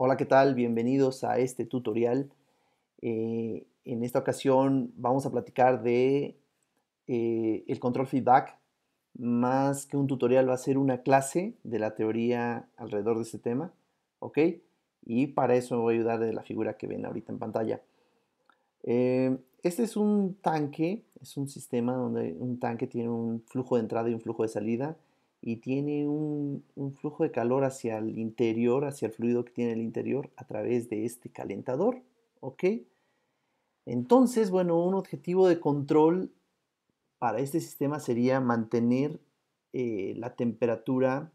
Hola, ¿qué tal? Bienvenidos a este tutorial. Eh, en esta ocasión vamos a platicar de eh, el control feedback. Más que un tutorial va a ser una clase de la teoría alrededor de este tema. ¿Ok? Y para eso me voy a ayudar de la figura que ven ahorita en pantalla. Eh, este es un tanque, es un sistema donde un tanque tiene un flujo de entrada y un flujo de salida y tiene un, flujo de calor hacia el interior, hacia el fluido que tiene el interior a través de este calentador, ¿ok? Entonces, bueno, un objetivo de control para este sistema sería mantener eh, la temperatura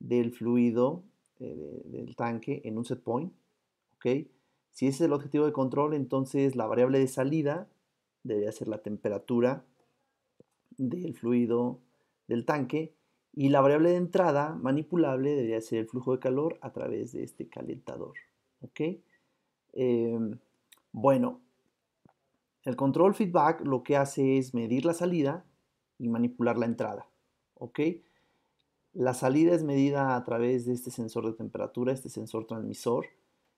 del fluido eh, del tanque en un set point, ¿ok? Si ese es el objetivo de control, entonces la variable de salida debe ser la temperatura del fluido del tanque y la variable de entrada manipulable debería ser el flujo de calor a través de este calentador. Em, bueno, el control feedback lo que hace es medir la salida y manipular la entrada. ¿ok? La salida es medida a través de este sensor de temperatura, este sensor transmisor,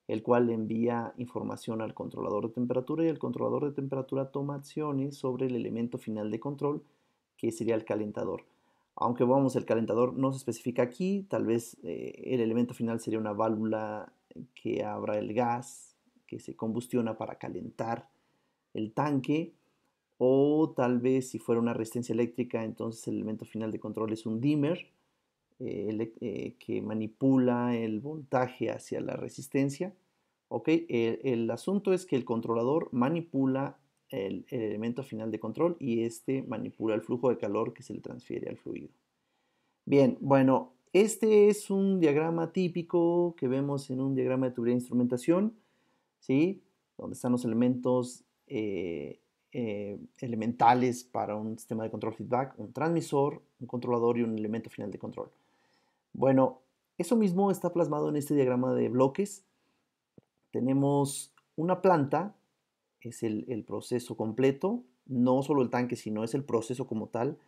el cual envía información al controlador de temperatura y el controlador de temperatura toma acciones sobre el elemento final de control, que sería el calentador. Aunque vamos, el calentador no se especifica aquí, tal vez eh, el elemento final sería una válvula que abra el gas, que se combustiona para calentar el tanque, o tal vez si fuera una resistencia eléctrica, entonces el elemento final de control es un dimmer eh, eh, que manipula el voltaje hacia la resistencia. El, el asunto es que el controlador manipula el, elemento final de control y este manipula el flujo de calor que se le transfiere al fluido. Bien, bueno, este es un diagrama típico que vemos en un diagrama de tubería de instrumentación, ¿sí? Donde están los elementos eh, eh, elementales para un sistema de control feedback, un transmisor, un controlador y un elemento final de control. Bueno, eso mismo está plasmado en este diagrama de bloques. Tenemos una planta es el, proceso completo, no solo el tanque, sino es el proceso como tal,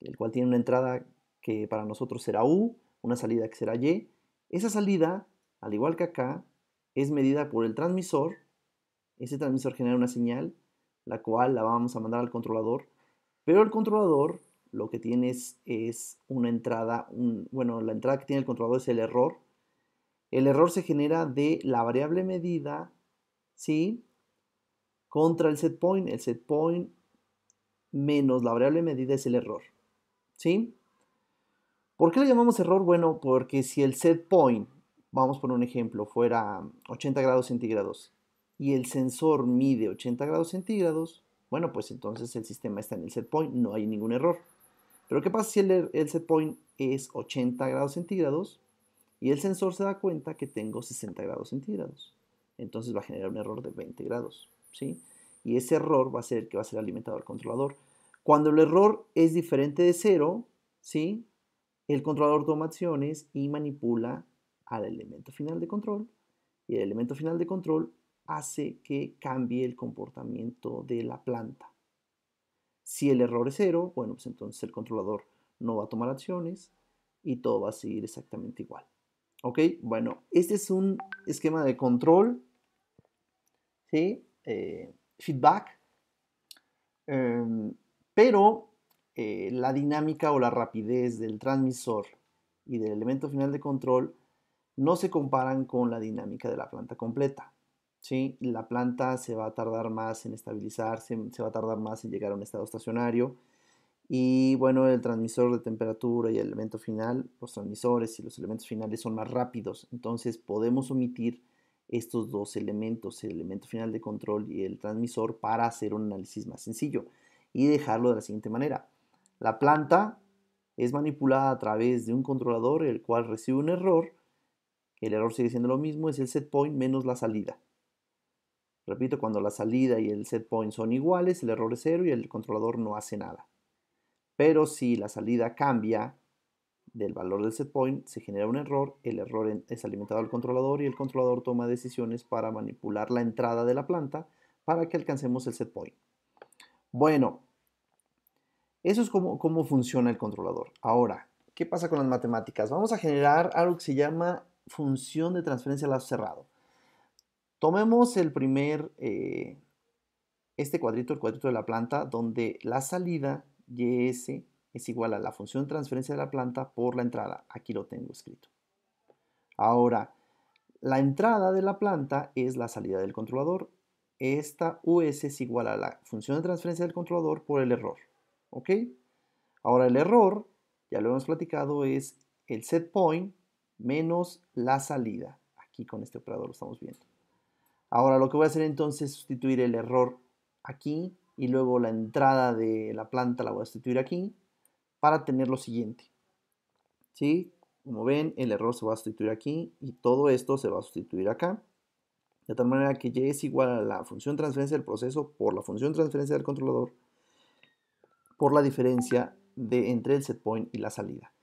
el cual tiene una entrada que para nosotros será U, una salida que será Y. Esa salida, al igual que acá, es medida por el transmisor. Ese transmisor genera una señal, la cual la vamos a mandar al controlador. Pero el controlador lo que tiene es, una entrada, bueno, la entrada que tiene el controlador es el error. El error se genera de la variable medida, ¿sí? contra el set point. El set point menos la variable medida es el error. ¿Sí? ¿Por qué lo llamamos error? Bueno, porque si el set point, vamos por un ejemplo, fuera 80 grados centígrados y el sensor mide 80 grados centígrados, bueno, pues entonces el sistema está en el set point, no hay ningún error. Pero ¿qué pasa si el, el set point es 80 grados centígrados y el sensor se da cuenta que tengo 60 grados centígrados? Entonces va a generar un error de 20 grados. Y ese error va a ser el que va a ser alimentado al controlador. Cuando el error es diferente de cero, ¿sí? El controlador toma acciones y manipula al elemento final de control. Y el elemento final de control hace que cambie el comportamiento de la planta. Si el error es cero, bueno, pues entonces el controlador no va a tomar acciones y todo va a seguir exactamente igual. ¿Ok? Bueno, este es un esquema de control ¿sí? Eh, feedback, em, pero eh, la dinámica o la rapidez del transmisor y del elemento final de control no se comparan con la dinámica de la planta completa. ¿sí? La planta se va a tardar más en estabilizarse, se va a tardar más en llegar a un estado estacionario. Y bueno, el transmisor de temperatura y el elemento final, los transmisores y los elementos finales son más rápidos, entonces podemos omitir estos dos elementos, el elemento final de control y el transmisor, para hacer un análisis más sencillo y dejarlo de la siguiente manera. La planta es manipulada a través de un controlador, el cual recibe un error. El error sigue siendo lo mismo, es el set point menos la salida. Repito, cuando la salida y el set point son iguales, el error es cero y el controlador no hace nada. Pero si la salida cambia del valor del setPoint se genera un error, el error es alimentado al controlador y el controlador toma decisiones para manipular la entrada de la planta para que alcancemos el setPoint. Bueno, eso es cómo, cómo funciona el controlador. Ahora, ¿qué pasa con las matemáticas? Vamos a generar algo que se llama función de transferencia lazo cerrado. Tomemos el primer, eh, este cuadrito, el cuadrito de la planta, donde la salida YS es igual a la función de transferencia de la planta por la entrada. Aquí lo tengo escrito. Ahora, la entrada de la planta es la salida del controlador. Esta US es igual a la función de transferencia del controlador por el error. ¿Ok? Ahora el error, ya lo hemos platicado, es el set point menos la salida. Aquí con este operador lo estamos viendo. Ahora lo que voy a hacer entonces es sustituir el error aquí y luego la entrada de la planta la voy a sustituir aquí para tener lo siguiente. ¿Sí? Como ven, el error se va a sustituir aquí y todo esto se va a sustituir acá. De tal manera que y es igual a la función transferencia del proceso por la función transferencia del controlador por la diferencia de, entre el setpoint y la salida.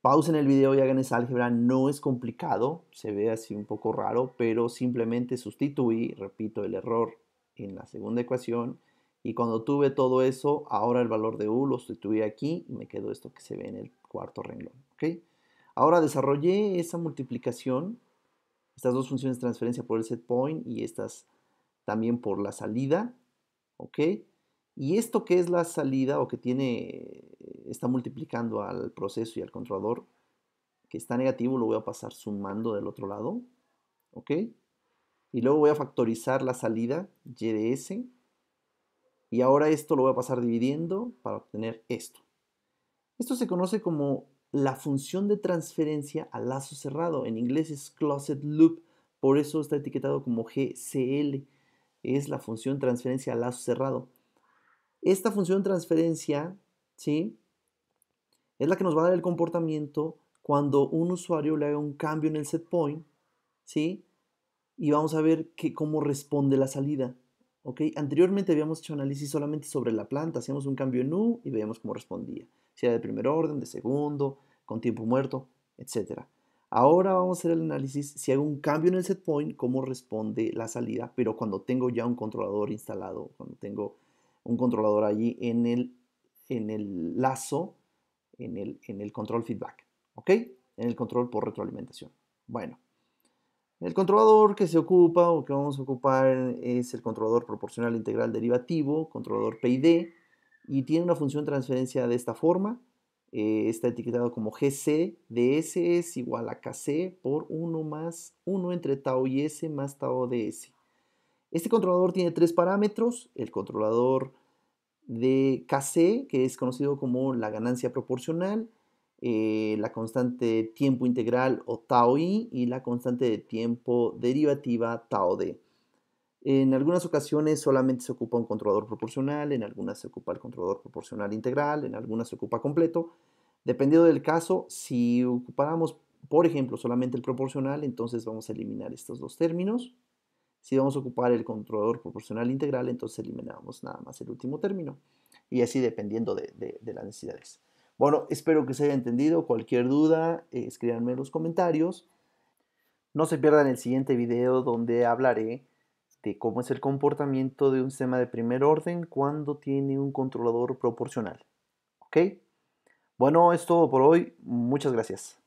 Pausen el video y hagan esa álgebra, no es complicado, se ve así un poco raro, pero simplemente sustituí, repito, el error en la segunda ecuación y cuando tuve todo eso, ahora el valor de U uh, lo sustituí aquí y me quedó esto que se ve en el cuarto renglón. Ahora desarrollé esa multiplicación, estas dos funciones de transferencia por el set point y estas también por la salida. ¿ok? Y esto que es la salida o que tiene, está multiplicando al proceso y al controlador, que está negativo, lo voy a pasar sumando del otro lado. ¿ok? Y luego voy a factorizar la salida y de S y ahora esto lo voy a pasar dividiendo para obtener esto. Esto se conoce como la función de transferencia a lazo cerrado. En inglés es closed loop, por eso está etiquetado como GCL. Es la función transferencia a lazo cerrado. Esta función transferencia, ¿sí? Es la que nos va a dar el comportamiento cuando un usuario le haga un cambio en el setpoint, ¿sí? Y vamos a ver cómo responde la salida. Okay. Anteriormente habíamos hecho análisis solamente sobre la planta, hacíamos un cambio en U y veíamos cómo respondía, si era de primer orden, de segundo, con tiempo muerto, etc. Ahora vamos a hacer el análisis si hago un cambio en el setpoint cómo responde la salida, pero cuando tengo ya un controlador instalado, cuando tengo un controlador allí en el, en el lazo, en el, en el control feedback, ¿ok? En el control por retroalimentación. Bueno. El controlador que se ocupa o que vamos a ocupar es el controlador proporcional integral derivativo, controlador PID, y tiene una función de transferencia de esta forma. Eh, está etiquetado como GC DS es igual a KC por 1 más 1 entre tau y S más tau de S. Este controlador tiene tres parámetros, el controlador de KC, que es conocido como la ganancia proporcional, eh, la constante tiempo integral o tau i y la constante de tiempo derivativa tau d. En algunas ocasiones solamente se ocupa un controlador proporcional, en algunas se ocupa el controlador proporcional integral, en algunas se ocupa completo. Dependiendo del caso, si ocupáramos, por ejemplo, solamente el proporcional, entonces vamos a eliminar estos dos términos. Si vamos a ocupar el controlador proporcional integral, entonces eliminamos nada más el último término. Y así dependiendo de las necesidades. Bueno, espero que se haya entendido. Cualquier duda, eh, escríbanme en los comentarios. No se pierdan el siguiente video donde hablaré de cómo es el comportamiento de un sistema de primer orden cuando tiene un controlador proporcional. ¿Ok? Bueno, es todo por hoy. Muchas gracias.